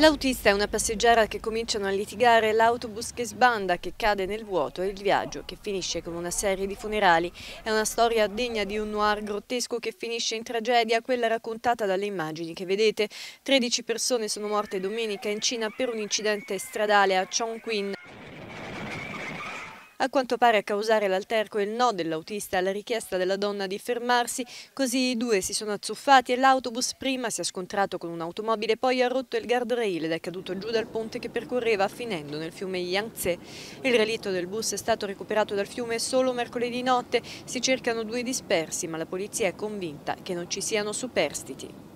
L'autista e una passeggera che cominciano a litigare, l'autobus che sbanda, che cade nel vuoto e il viaggio che finisce con una serie di funerali. È una storia degna di un noir grottesco che finisce in tragedia, quella raccontata dalle immagini che vedete. 13 persone sono morte domenica in Cina per un incidente stradale a Chongqing. A quanto pare a causare l'alterco e il no dell'autista alla richiesta della donna di fermarsi, così i due si sono azzuffati e l'autobus prima si è scontrato con un'automobile, poi ha rotto il guardrail ed è caduto giù dal ponte che percorreva finendo nel fiume Yangtze. Il relitto del bus è stato recuperato dal fiume solo mercoledì notte, si cercano due dispersi ma la polizia è convinta che non ci siano superstiti.